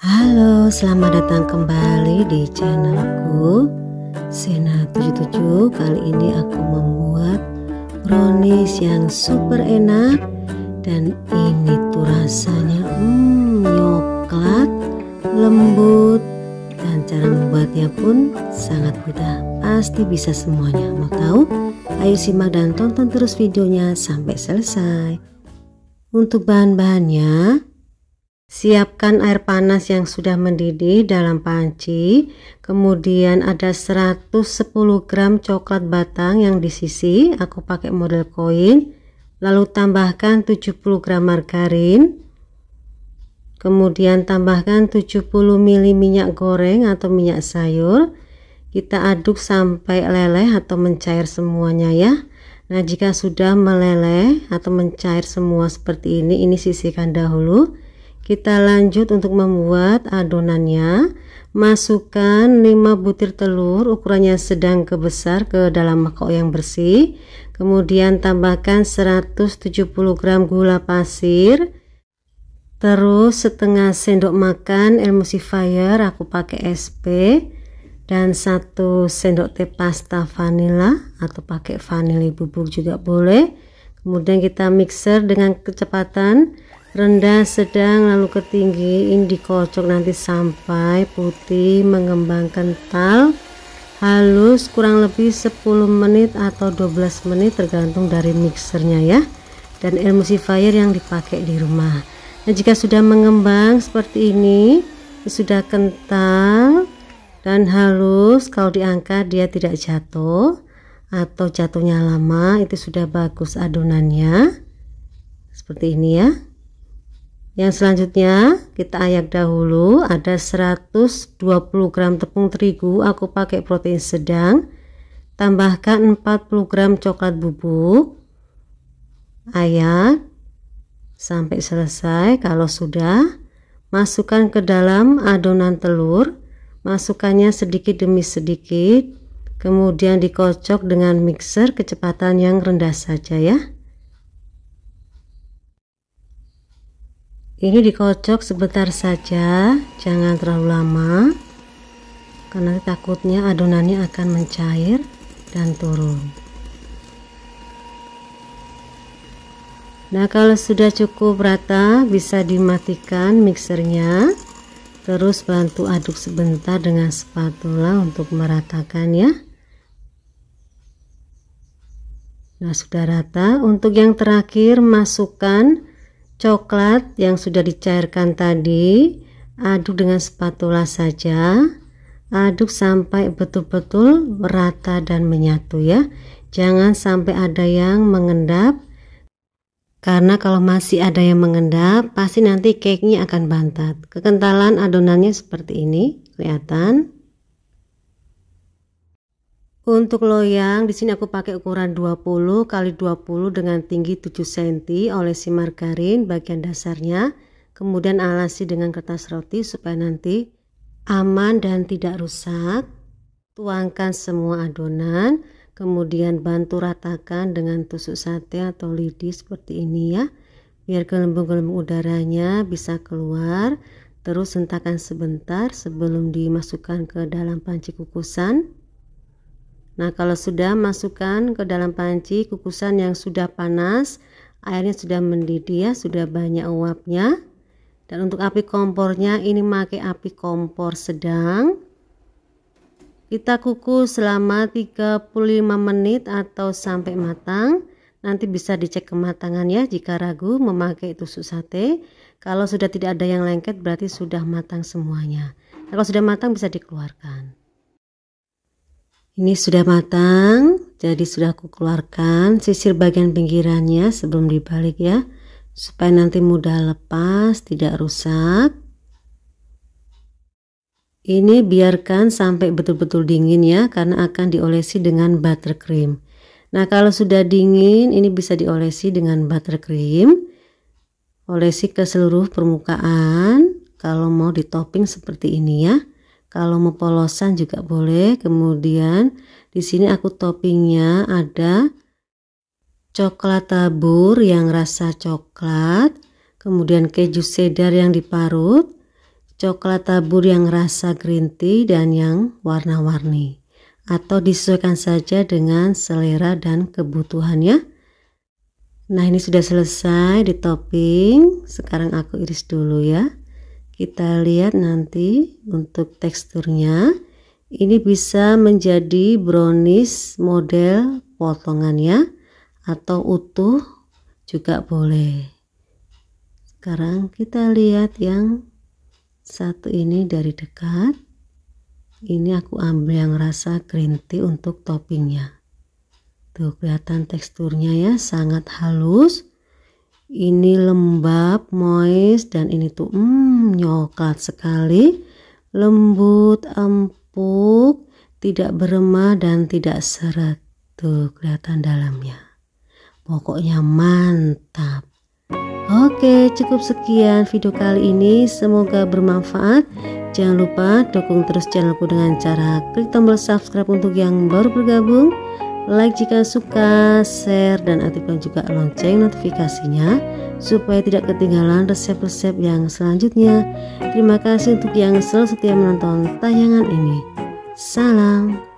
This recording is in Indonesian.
Halo, selamat datang kembali di channelku Sena 77 Kali ini aku membuat brownies yang super enak Dan ini tuh rasanya hmm, coklat, lembut Dan cara membuatnya pun sangat mudah Pasti bisa semuanya, mau tahu? Ayo simak dan tonton terus videonya sampai selesai Untuk bahan-bahannya Siapkan air panas yang sudah mendidih dalam panci, kemudian ada 110 gram coklat batang yang di sisi, aku pakai model koin, lalu tambahkan 70 gram margarin, kemudian tambahkan 70 ml minyak goreng atau minyak sayur, kita aduk sampai leleh atau mencair semuanya ya. Nah jika sudah meleleh atau mencair semua seperti ini, ini sisihkan dahulu. Kita lanjut untuk membuat adonannya. Masukkan 5 butir telur ukurannya sedang ke besar ke dalam mangkok yang bersih. Kemudian tambahkan 170 gram gula pasir. Terus setengah sendok makan emulsifier aku pakai SP dan satu sendok teh pasta vanila atau pakai vanili bubuk juga boleh. Kemudian kita mixer dengan kecepatan rendah sedang lalu ke tinggi ini dikocok nanti sampai putih mengembang kental halus kurang lebih 10 menit atau 12 menit tergantung dari mixernya ya dan emulsifier yang dipakai di rumah nah jika sudah mengembang seperti ini sudah kental dan halus kalau diangkat dia tidak jatuh atau jatuhnya lama itu sudah bagus adonannya seperti ini ya yang selanjutnya kita ayak dahulu ada 120 gram tepung terigu aku pakai protein sedang tambahkan 40 gram coklat bubuk ayak sampai selesai kalau sudah masukkan ke dalam adonan telur Masukkannya sedikit demi sedikit kemudian dikocok dengan mixer kecepatan yang rendah saja ya ini dikocok sebentar saja jangan terlalu lama karena takutnya adonannya akan mencair dan turun nah kalau sudah cukup rata bisa dimatikan mixernya terus bantu aduk sebentar dengan spatula untuk meratakan ya nah sudah rata untuk yang terakhir masukkan coklat yang sudah dicairkan tadi aduk dengan spatula saja aduk sampai betul-betul merata dan menyatu ya jangan sampai ada yang mengendap karena kalau masih ada yang mengendap pasti nanti cake-nya akan bantat kekentalan adonannya seperti ini kelihatan untuk loyang, di sini aku pakai ukuran 20 kali 20 dengan tinggi 7 cm oleh si margarin bagian dasarnya. Kemudian alasi dengan kertas roti supaya nanti aman dan tidak rusak. Tuangkan semua adonan, kemudian bantu ratakan dengan tusuk sate atau lidi seperti ini ya. Biar gelembung-gelembung udaranya bisa keluar. Terus hentakan sebentar sebelum dimasukkan ke dalam panci kukusan. Nah, kalau sudah masukkan ke dalam panci kukusan yang sudah panas, airnya sudah mendidih ya, sudah banyak uapnya. Dan untuk api kompornya ini pakai api kompor sedang. Kita kukus selama 35 menit atau sampai matang. Nanti bisa dicek kematangan ya jika ragu memakai tusuk sate. Kalau sudah tidak ada yang lengket berarti sudah matang semuanya. kalau sudah matang bisa dikeluarkan. Ini sudah matang, jadi sudah aku keluarkan sisir bagian pinggirannya sebelum dibalik ya, supaya nanti mudah lepas, tidak rusak. Ini biarkan sampai betul-betul dingin ya, karena akan diolesi dengan buttercream. Nah, kalau sudah dingin, ini bisa diolesi dengan buttercream. Olesi ke seluruh permukaan, kalau mau di topping seperti ini ya. Kalau mau polosan juga boleh. Kemudian di sini aku toppingnya ada coklat tabur yang rasa coklat, kemudian keju cheddar yang diparut, coklat tabur yang rasa green tea dan yang warna-warni. Atau disesuaikan saja dengan selera dan kebutuhannya. Nah, ini sudah selesai di topping. Sekarang aku iris dulu ya kita lihat nanti untuk teksturnya ini bisa menjadi brownies model potongannya atau utuh juga boleh sekarang kita lihat yang satu ini dari dekat ini aku ambil yang rasa green tea untuk toppingnya tuh kelihatan teksturnya ya sangat halus ini lembab moist dan ini tuh hmm, nyokat sekali, lembut, empuk, tidak beremah dan tidak seret. Tuh kelihatan dalamnya. Pokoknya mantap. Oke, cukup sekian video kali ini. Semoga bermanfaat. Jangan lupa dukung terus channelku dengan cara klik tombol subscribe untuk yang baru bergabung like jika suka, share, dan aktifkan juga lonceng notifikasinya supaya tidak ketinggalan resep-resep yang selanjutnya. Terima kasih untuk yang selalu setia menonton tayangan ini. Salam.